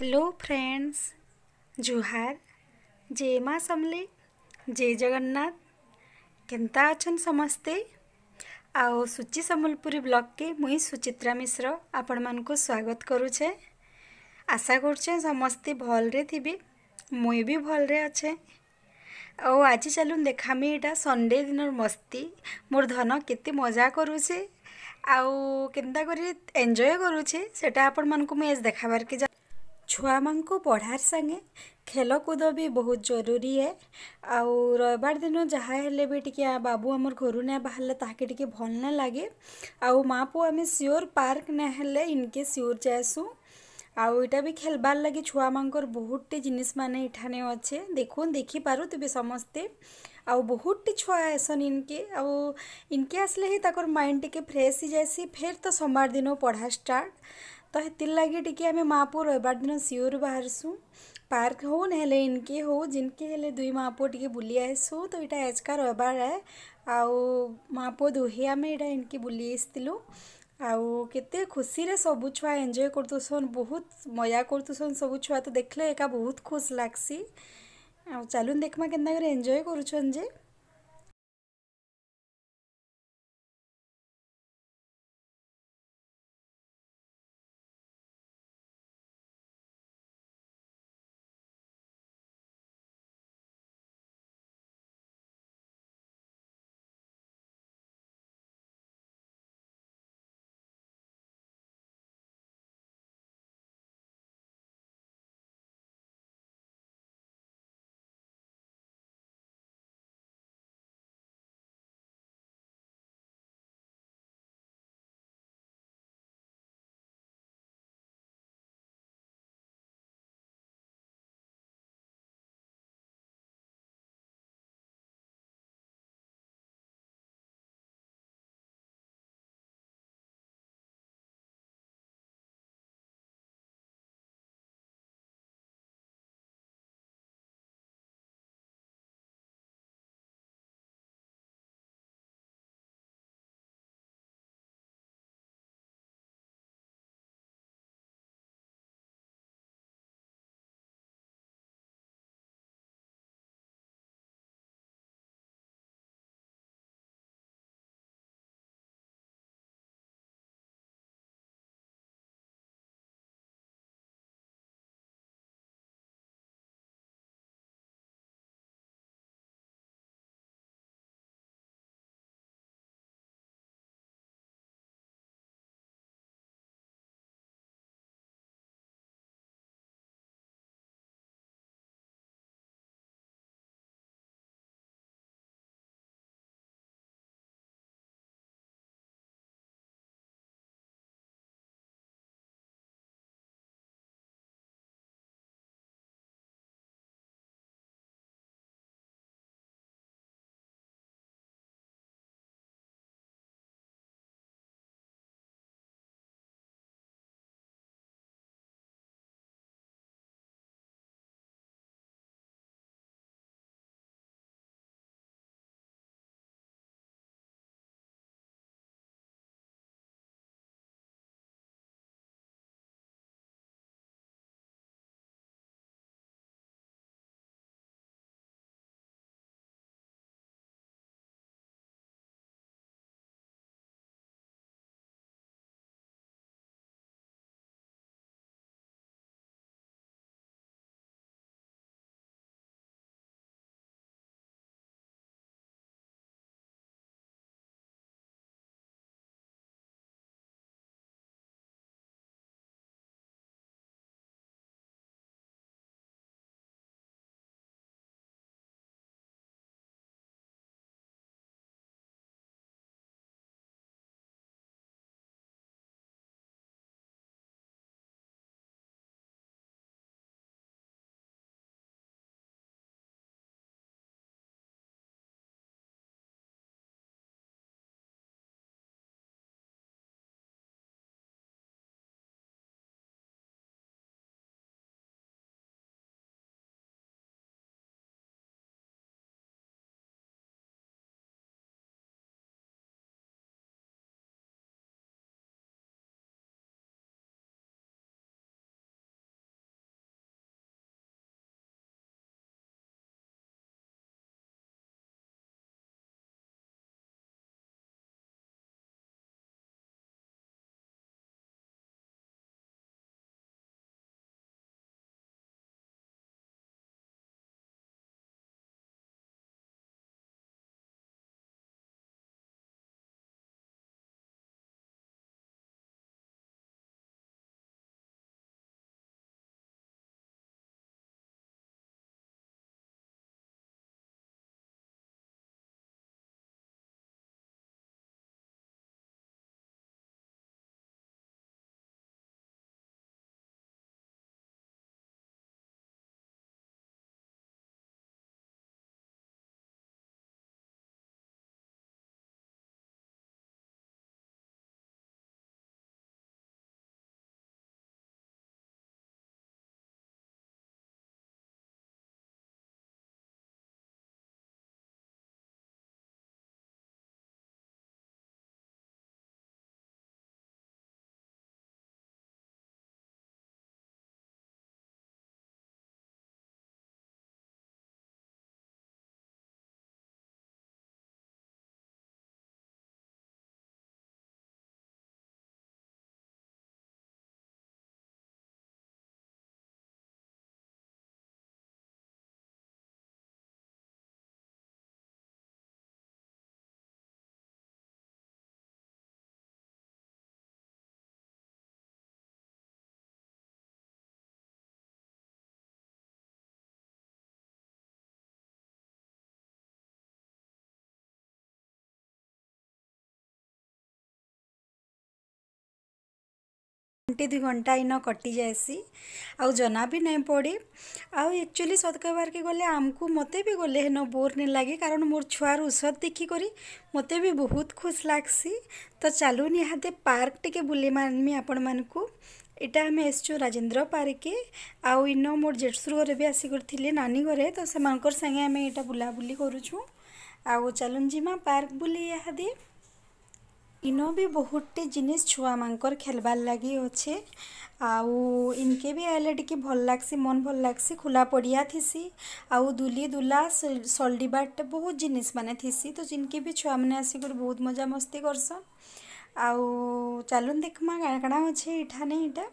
hello friends जुहार जय माँ समले जय जगन्नाथ के अच्छा समस्ते आओ सुचि समलपुरी ब्लॉक के मुई सुचित्रा मिश्र आपण मान को स्वागत करुचे आशा करुचे समस्ते भल्ले थी मुई भी भल्ले अच्छे आओ आज चलु देखामी यहाँ संडे दिन मस्ती मोर धन के मजा करुचे आओ के एंजय करुचे से आपण मानक मुझे देखा बारे जा ଛୁଆମାନଙ୍କୁ ପଢ଼ାର୍ ସାଙ୍ଗେ ଖେଲକୁଦ ବି ବହୁତ୍ ଜରୁରୀ ଏ ଆଉ ରଇବାର୍ ଦିନ ଯାହା ହେଲେ ବି ଟିକେ ବାବୁ ଆମର୍ ଘରୁ ନାଇଁ ବାହାରିଲେ ତାହାକେ ଟିକେ ଭଲ୍ ନାଇଁ ଲାଗେ ଆଉ ମାଆ ପୁଅ ଆମେ ସିଓର୍ ପାର୍କ୍ ନାଇଁ ହେଲେ ଇନ୍କେ ସିଓର୍ ଯାଏସୁଁ ଆଉ ଇଟା ବି ଖେଲ୍ବାର୍ ଲାଗି ଛୁଆମାନଙ୍କର ବହୁତଟେ ଜିନିଷ୍ମାନେ ଇଠାନେ ଅଛେ ଦେଖୁନ୍ ଦେଖିପାରୁଥିବେ ସମସ୍ତେ ଆଉ ବହୁତଟେ ଛୁଆ ଆଏସନ୍ ଇନ୍କେ ଆଉ ଇନ୍କେ ଆସ୍ଲେ ହିଁ ତାକର୍ ମାଇଣ୍ଡ୍ ଟିକେ ଫ୍ରେଶ୍ ହେଇଯାଏସି ଫେର୍ ତ ସୋମବାର୍ ଦିନ ପଢ଼ା ଷ୍ଟାର୍ଟ୍ ତ ହେଥିର୍ଲାଗି ଟିକେ ଆମେ ମାଆପୁଅ ରବିବାର ଦିନ ସିଓର୍ ବାହାରସୁଁ ପାର୍କ ହଉ ନହେଲେ ଇନ୍କେ ହଉ ଜିନ୍କେ ହେଲେ ଦୁଇ ମାଆପୁଅ ଟିକେ ବୁଲି ଆଏସୁଁ ତ ଇଟା ଏଜ୍କା ରବିବାର ଆଏ ଆଉ ମାଆପୁଅ ଦୁହେ ଆମେ ଇଟା ଇନ୍କେ ବୁଲି ଆସିଥିଲୁ ଆଉ କେତେ ଖୁସିରେ ସବୁ ଛୁଆ ଏନ୍ଜୟ କରୁଥିସନ୍ ବହୁତ ମଜା କରୁଥିସନ୍ ସବୁ ଛୁଆ ତ ଦେଖିଲେ ଏକା ବହୁତ ଖୁସ୍ ଲାଗ୍ସି ଆଉ ଚାଲୁନ୍ ଦେଖ୍ମା କେନ୍ତା କରି ଏନ୍ଜୟ କରୁଛନ୍ ଯେ घंटे दुई घंटा इन कटि जाएसी आउ जना भी नहीं पड़े आउ एक्चुअली सत कहबार के गले आमको मत भी गले हेन बोर नहीं लगे कारण मोर छुआर औषध देखिक मत भी बहुत खुश लग्सी तो चलू निहाते पार्क टे बुले मानमी आपण मानक ଏଇଟା ଆମେ ଆସିଛୁ ରାଜେନ୍ଦ୍ର ପାର୍କ ଆଉ ଇନ ମୋର ଜେଜୁର ଘରେ ବି ଆସିକରି ଥିଲେ ନାନୀ ଘରେ ତ ସେମାନଙ୍କର ସାଙ୍ଗେ ଆମେ ଏଇଟା ବୁଲାବୁଲି କରୁଛୁ ଆଉ ଚାଲୁନ୍ ଯିମା ପାର୍କ ବୁଲି ଇନ ବି ବହୁତଟି ଜିନିଷ୍ ଛୁଆମାନଙ୍କର ଖେଲ୍ବାର୍ ଲାଗି ଅଛେ ଆଉ ଇନ୍କେ ବି ଆଏଲେ ଟିକେ ଭଲ୍ ଲାଗ୍ସି ମନ୍ ଭଲ୍ ଲାଗ୍ସି ଖୁଲା ପଡ଼ିଆ ଥିସି ଆଉ ଦୁଲି ଦୁଲା ସଲ୍ଡିବାର୍ଟା ବହୁତ୍ ଜିନିଷ୍ମାନେ ଥିସି ତ ଜିନ୍କେ ବି ଛୁଆମାନେ ଆସିକରି ବହୁତ୍ ମଜାମସ୍ତି କର୍ସନ୍ ଆଉ ଚାଲୁନ୍ ଦେଖ୍ମା କାଣା କାଣା ଅଛେ ଇଠାନେ ଇଟା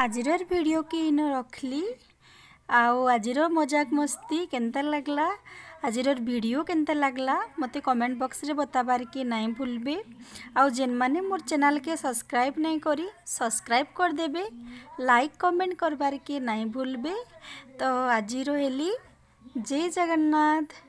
आज भिड कि इन रखली आज मजाक मस्ती के लगला आज भिड के लगला मत कमेंट बक्स में बताबार कि ना भूल आउ जेन मैंने मोर चैनल के सब्सक्राइब नहीं करी सब्सक्राइब कर देबे लाइक कमेंट करबार कि ना भूल तो आज रही जय जगन्नाथ